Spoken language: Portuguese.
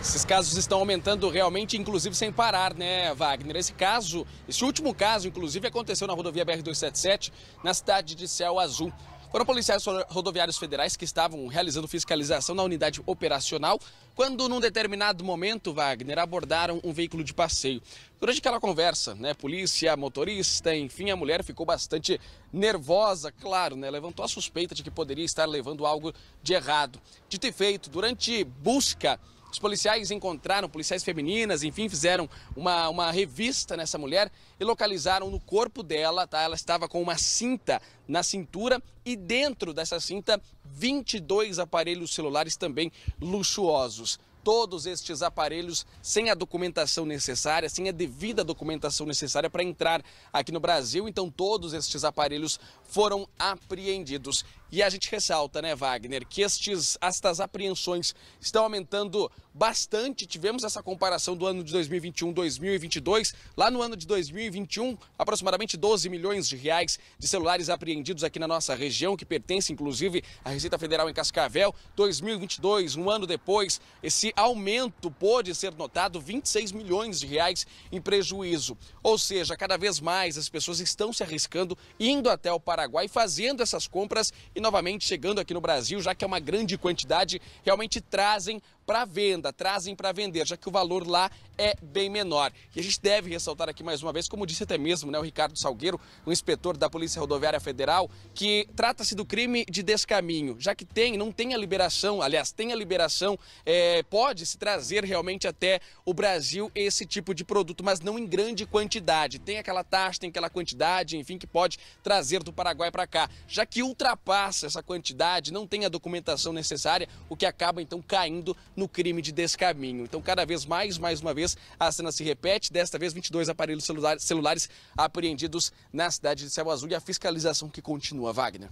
Esses casos estão aumentando realmente, inclusive sem parar, né, Wagner? Esse caso, esse último caso, inclusive, aconteceu na rodovia BR-277, na cidade de Céu Azul. Foram policiais rodoviários federais que estavam realizando fiscalização na unidade operacional quando, num determinado momento, Wagner, abordaram um veículo de passeio. Durante aquela conversa, né, polícia, motorista, enfim, a mulher ficou bastante nervosa, claro, né, levantou a suspeita de que poderia estar levando algo de errado. Dito e feito, durante busca os policiais encontraram policiais femininas, enfim, fizeram uma, uma revista nessa mulher e localizaram no corpo dela, tá? Ela estava com uma cinta na cintura e dentro dessa cinta 22 aparelhos celulares também luxuosos todos estes aparelhos sem a documentação necessária, sem a devida documentação necessária para entrar aqui no Brasil. Então, todos estes aparelhos foram apreendidos. E a gente ressalta, né, Wagner, que estes, estas apreensões estão aumentando bastante. Tivemos essa comparação do ano de 2021 2022. Lá no ano de 2021, aproximadamente 12 milhões de reais de celulares apreendidos aqui na nossa região, que pertence inclusive à Receita Federal em Cascavel. 2022, um ano depois, esse aumento pôde ser notado 26 milhões de reais em prejuízo. Ou seja, cada vez mais as pessoas estão se arriscando indo até o Paraguai fazendo essas compras e novamente chegando aqui no Brasil, já que é uma grande quantidade, realmente trazem para venda, trazem para vender, já que o valor lá é bem menor. E a gente deve ressaltar aqui mais uma vez, como disse até mesmo né, o Ricardo Salgueiro, o inspetor da Polícia Rodoviária Federal, que trata-se do crime de descaminho, já que tem, não tem a liberação, aliás, tem a liberação, é, pode-se trazer realmente até o Brasil esse tipo de produto, mas não em grande quantidade. Tem aquela taxa, tem aquela quantidade, enfim, que pode trazer do Paraguai para cá. Já que ultrapassa essa quantidade, não tem a documentação necessária, o que acaba então caindo no crime de descaminho. Então, cada vez mais, mais uma vez, a cena se repete. Desta vez, 22 aparelhos celulares, apreendidos na cidade de Céu Azul e a fiscalização que continua, Wagner.